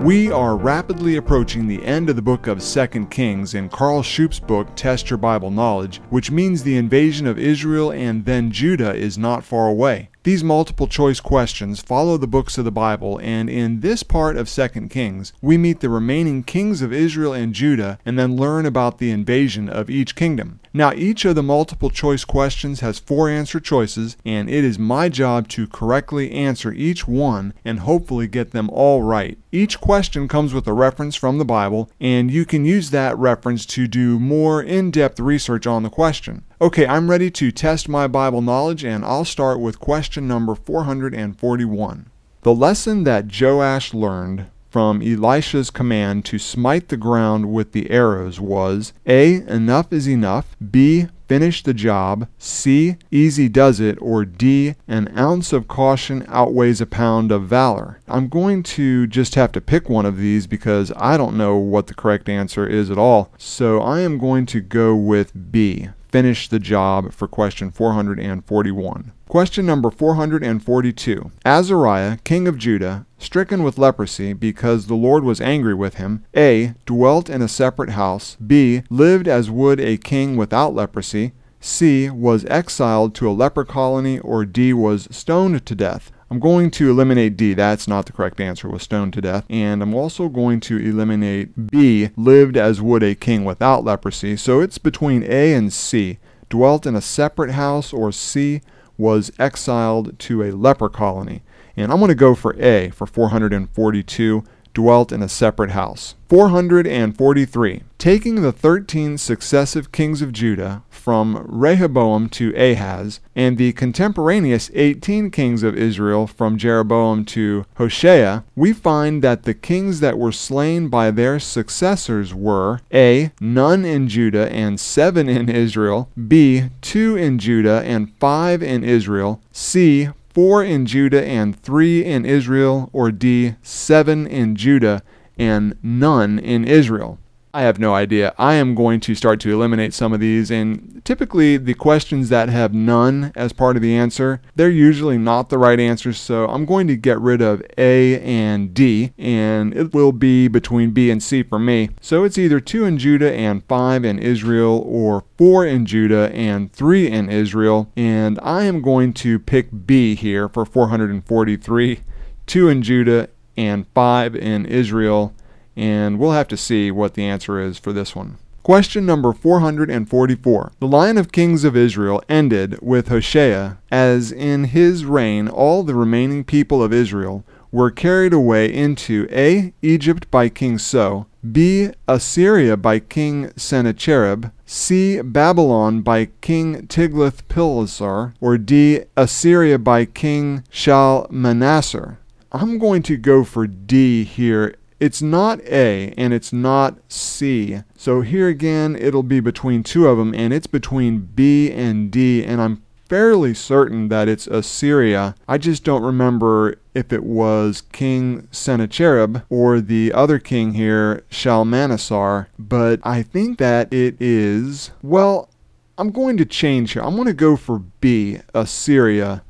We are rapidly approaching the end of the book of 2 Kings in Carl Shoup's book Test Your Bible Knowledge, which means the invasion of Israel and then Judah is not far away. These multiple choice questions follow the books of the Bible, and in this part of 2 Kings, we meet the remaining kings of Israel and Judah and then learn about the invasion of each kingdom. Now, each of the multiple choice questions has four answer choices, and it is my job to correctly answer each one and hopefully get them all right. Each question comes with a reference from the Bible, and you can use that reference to do more in depth research on the question. Okay, I'm ready to test my Bible knowledge, and I'll start with question number 441. The lesson that Joash learned from Elisha's command to smite the ground with the arrows was A. Enough is enough. B. Finish the job. C. Easy does it. Or D. An ounce of caution outweighs a pound of valor. I'm going to just have to pick one of these because I don't know what the correct answer is at all. So I am going to go with B finish the job for question 441. Question number 442. Azariah, king of Judah, stricken with leprosy because the Lord was angry with him, A. dwelt in a separate house, B. lived as would a king without leprosy, C. was exiled to a leper colony, or D. was stoned to death. I'm going to eliminate D. That's not the correct answer, was stoned to death. And I'm also going to eliminate B, lived as would a king without leprosy. So it's between A and C, dwelt in a separate house, or C, was exiled to a leper colony. And I'm going to go for A for 442, dwelt in a separate house. 443 taking the thirteen successive kings of Judah from Rehoboam to Ahaz, and the contemporaneous 18 kings of Israel from Jeroboam to Hoshea, we find that the kings that were slain by their successors were A. None in Judah and seven in Israel, B. Two in Judah and five in Israel, C. Four in Judah and three in Israel, or D. Seven in Judah and none in Israel. I have no idea. I am going to start to eliminate some of these. And typically, the questions that have none as part of the answer, they're usually not the right answers. So I'm going to get rid of A and D, and it will be between B and C for me. So it's either 2 in Judah and 5 in Israel, or 4 in Judah and 3 in Israel. And I am going to pick B here for 443, 2 in Judah and 5 in Israel and we'll have to see what the answer is for this one. Question number 444. The line of kings of Israel ended with Hoshea, as in his reign all the remaining people of Israel were carried away into A. Egypt by King So, B. Assyria by King Sennacherib, C. Babylon by King Tiglath-Pileser, or D. Assyria by King Shalmaneser. I'm going to go for D here it's not A and it's not C. So here again, it'll be between two of them and it's between B and D and I'm fairly certain that it's Assyria. I just don't remember if it was King Sennacherib or the other king here, Shalmaneser, but I think that it is, well, I'm going to change here. I'm going to go for B, Assyria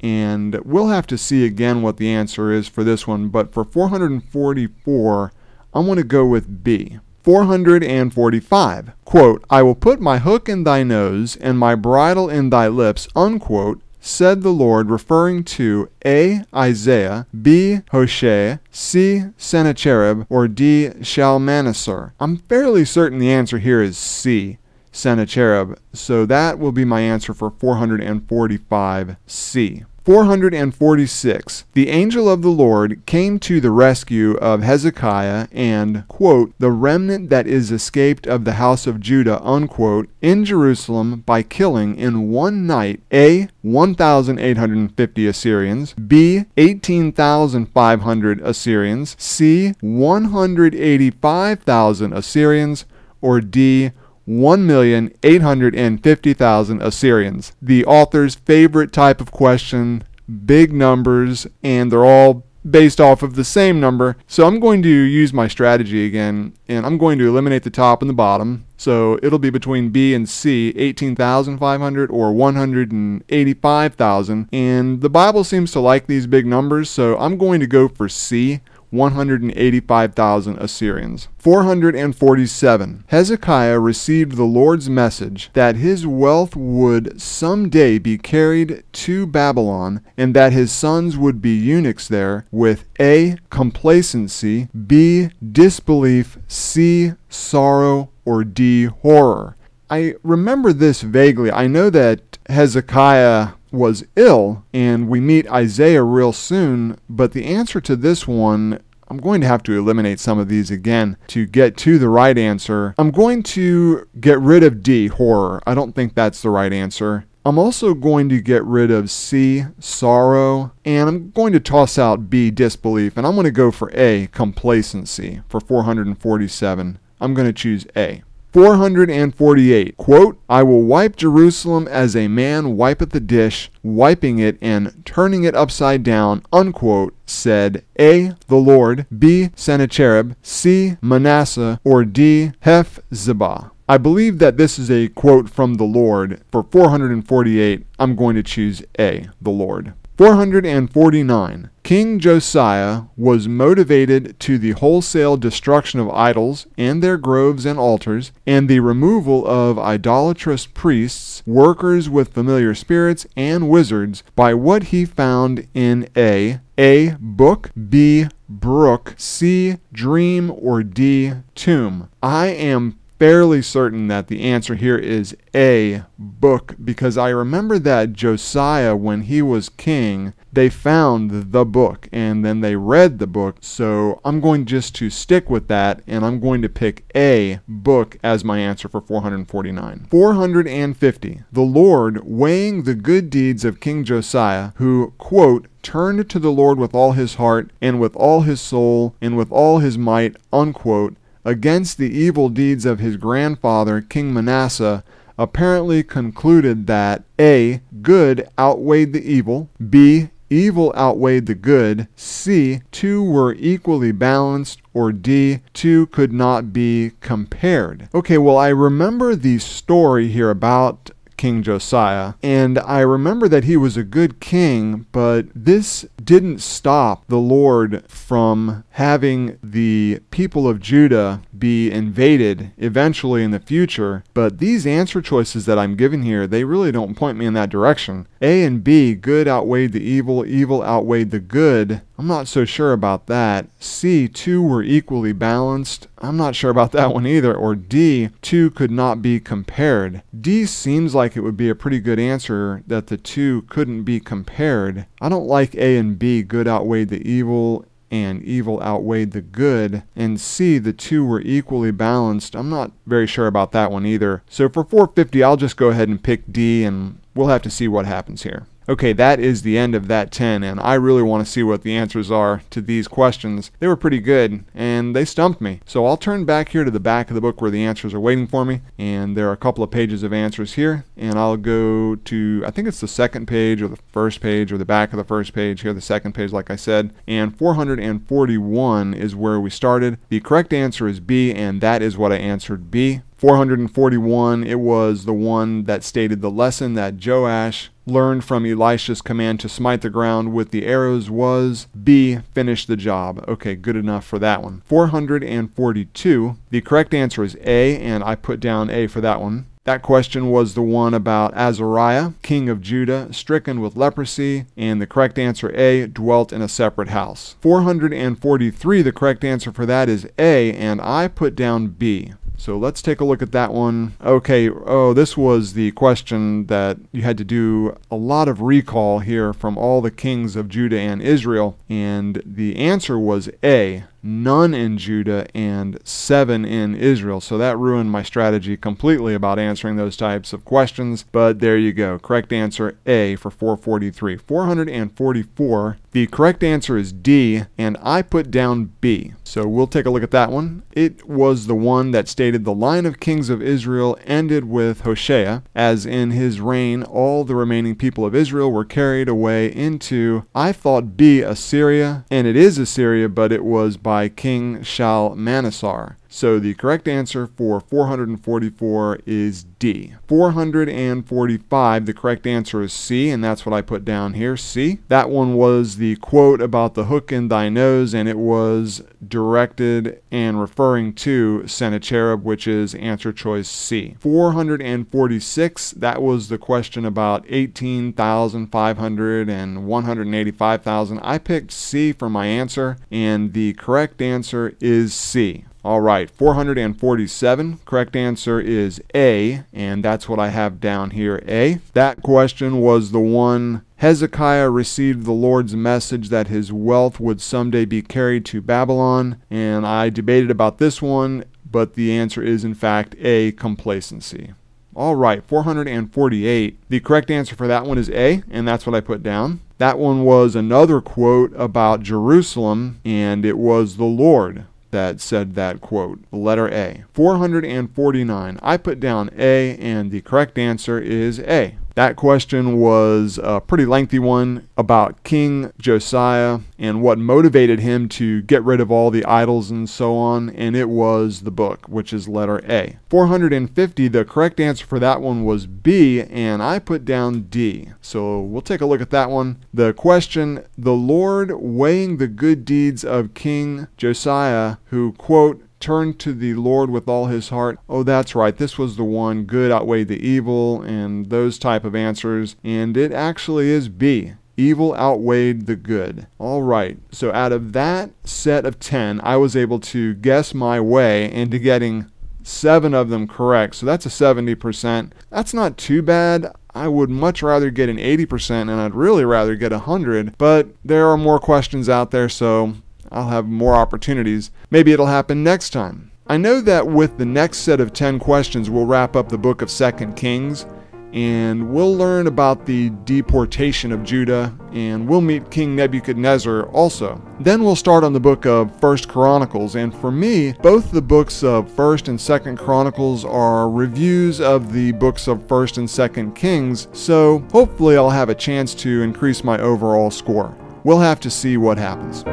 and we'll have to see again what the answer is for this one, but for 444, I'm going to go with B. 445, quote, I will put my hook in thy nose and my bridle in thy lips, unquote, said the Lord, referring to A. Isaiah, B. Hoshea, C. Sennacherib, or D. Shalmaneser. I'm fairly certain the answer here is C. Sennacherib. So that will be my answer for 445C. 446 The angel of the Lord came to the rescue of Hezekiah and, quote, the remnant that is escaped of the house of Judah, unquote, in Jerusalem by killing in one night A. 1,850 Assyrians, B. 18,500 Assyrians, C. 185,000 Assyrians, or D. 1,850,000 Assyrians. The author's favorite type of question big numbers, and they're all based off of the same number. So I'm going to use my strategy again, and I'm going to eliminate the top and the bottom. So it'll be between B and C, 18,500 or 185,000. And the Bible seems to like these big numbers, so I'm going to go for C. 185,000 Assyrians. 447. Hezekiah received the Lord's message that his wealth would someday be carried to Babylon and that his sons would be eunuchs there with A. Complacency, B. Disbelief, C. Sorrow, or D. Horror. I remember this vaguely. I know that Hezekiah was ill, and we meet Isaiah real soon, but the answer to this one, I'm going to have to eliminate some of these again to get to the right answer. I'm going to get rid of D, horror. I don't think that's the right answer. I'm also going to get rid of C, sorrow, and I'm going to toss out B, disbelief, and I'm going to go for A, complacency, for 447. I'm going to choose A. 448. Quote, I will wipe Jerusalem as a man wipeth a dish, wiping it and turning it upside down, unquote, said A. The Lord, B. Sennacherib, C. Manasseh, or D. Hephzibah. I believe that this is a quote from the Lord. For 448, I'm going to choose A, the Lord. 449. King Josiah was motivated to the wholesale destruction of idols and their groves and altars, and the removal of idolatrous priests, workers with familiar spirits, and wizards by what he found in A. A. Book, B. Brook, C. Dream, or D. Tomb. I am fairly certain that the answer here is A, book, because I remember that Josiah, when he was king, they found the book and then they read the book. So I'm going just to stick with that and I'm going to pick A, book, as my answer for 449. 450. The Lord weighing the good deeds of King Josiah, who, quote, turned to the Lord with all his heart and with all his soul and with all his might, unquote against the evil deeds of his grandfather, King Manasseh, apparently concluded that A. Good outweighed the evil, B. Evil outweighed the good, C. Two were equally balanced, or D. Two could not be compared. Okay, well, I remember the story here about King Josiah. And I remember that he was a good king, but this didn't stop the Lord from having the people of Judah be invaded eventually in the future. But these answer choices that I'm given here, they really don't point me in that direction. A and B, good outweighed the evil, evil outweighed the good. I'm not so sure about that. C, two were equally balanced. I'm not sure about that one either. Or D, two could not be compared. D seems like it would be a pretty good answer that the two couldn't be compared. I don't like A and B, good outweighed the evil and evil outweighed the good. And C, the two were equally balanced. I'm not very sure about that one either. So for 450, I'll just go ahead and pick D and we'll have to see what happens here. Okay, that is the end of that 10, and I really want to see what the answers are to these questions. They were pretty good, and they stumped me. So I'll turn back here to the back of the book where the answers are waiting for me, and there are a couple of pages of answers here, and I'll go to, I think it's the second page or the first page or the back of the first page here, the second page like I said, and 441 is where we started. The correct answer is B, and that is what I answered B. 441, it was the one that stated the lesson that Joash learned from Elisha's command to smite the ground with the arrows was B, finish the job. Okay, good enough for that one. 442, the correct answer is A, and I put down A for that one. That question was the one about Azariah, king of Judah, stricken with leprosy, and the correct answer A, dwelt in a separate house. 443, the correct answer for that is A, and I put down B. So let's take a look at that one. Okay, oh, this was the question that you had to do a lot of recall here from all the kings of Judah and Israel. And the answer was A, none in Judah and seven in Israel. So that ruined my strategy completely about answering those types of questions. But there you go. Correct answer A for 443. 444. The correct answer is D, and I put down B. So we'll take a look at that one. It was the one that stayed the line of kings of Israel ended with Hoshea, as in his reign all the remaining people of Israel were carried away into, I thought B, Assyria, and it is Assyria, but it was by King Shalmaneser. So the correct answer for 444 is D. 445, the correct answer is C, and that's what I put down here, C. That one was the quote about the hook in thy nose, and it was directed and referring to Sennacherib, which is answer choice C. 446, that was the question about 18,500 and 185,000. I picked C for my answer, and the correct answer is C. All right, 447. Correct answer is A, and that's what I have down here, A. That question was the one Hezekiah received the Lord's message that his wealth would someday be carried to Babylon, and I debated about this one, but the answer is in fact A, complacency. All right, 448. The correct answer for that one is A, and that's what I put down. That one was another quote about Jerusalem, and it was the Lord that said that quote. Letter A. 449. I put down A, and the correct answer is A. That question was a pretty lengthy one about King Josiah and what motivated him to get rid of all the idols and so on, and it was the book, which is letter A. 450, the correct answer for that one was B, and I put down D. So we'll take a look at that one. The question The Lord weighing the good deeds of King Josiah, who, quote, turned to the Lord with all his heart. Oh, that's right. This was the one good outweighed the evil and those type of answers. And it actually is B. Evil outweighed the good. All right. So out of that set of 10, I was able to guess my way into getting seven of them correct. So that's a 70%. That's not too bad. I would much rather get an 80% and I'd really rather get 100, but there are more questions out there, so I'll have more opportunities. Maybe it'll happen next time. I know that with the next set of 10 questions, we'll wrap up the book of 2 Kings and we'll learn about the deportation of Judah and we'll meet King Nebuchadnezzar also. Then we'll start on the book of 1st Chronicles and for me, both the books of 1st and 2nd Chronicles are reviews of the books of 1st and 2nd Kings, so hopefully I'll have a chance to increase my overall score. We'll have to see what happens.